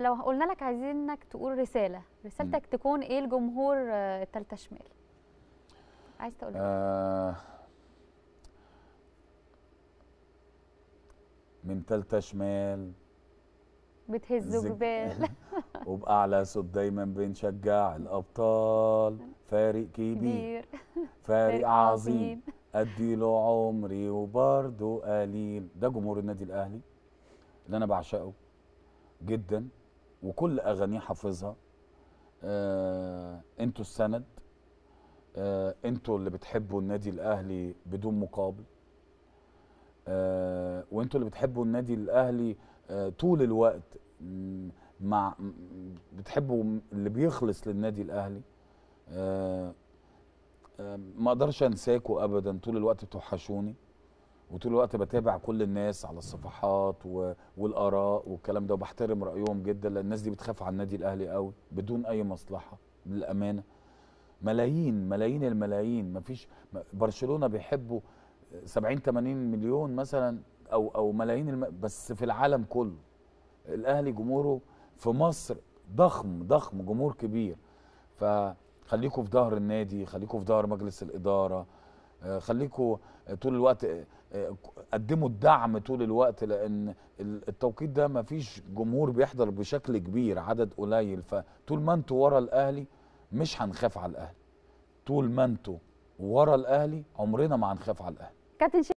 لو قلنا لك عايزينك تقول رساله رسالتك م. تكون ايه لجمهور آه، الثالثه شمال عايز تقول إيه؟ آه، من تالتة شمال بتهزوا جبال وبأعلى صوت دايما بنشجع الأبطال فريق كبير فريق عظيم أديله عمري وبرده قليل ده جمهور النادي الأهلي اللي أنا بعشقه جدا وكل اغانيه حافظها آه انتوا السند آه انتوا اللي بتحبوا النادي الاهلي بدون مقابل آه وانتوا اللي بتحبوا النادي الاهلي آه طول الوقت مع بتحبوا اللي بيخلص للنادي الاهلي آه آه ما اقدرش انساكوا ابدا طول الوقت بتوحشوني وطول الوقت بتابع كل الناس على الصفحات و... والاراء والكلام ده وبحترم رايهم جدا لان الناس دي بتخاف على النادي الاهلي قوي بدون اي مصلحه للامانه ملايين ملايين الملايين مفيش برشلونه بيحبوا 70 80 مليون مثلا او او ملايين الم... بس في العالم كله الاهلي جمهوره في مصر ضخم ضخم جمهور كبير فخليكم في ظهر النادي خليكم في ظهر مجلس الاداره آه، خليكم طول الوقت آه، آه، قدموا الدعم طول الوقت لان التوقيت ده ما فيش جمهور بيحضر بشكل كبير عدد قليل فطول ما انتوا ورا الاهلي مش هنخاف على الاهلي طول ما انتوا ورا الاهلي عمرنا ما هنخاف على الاهلي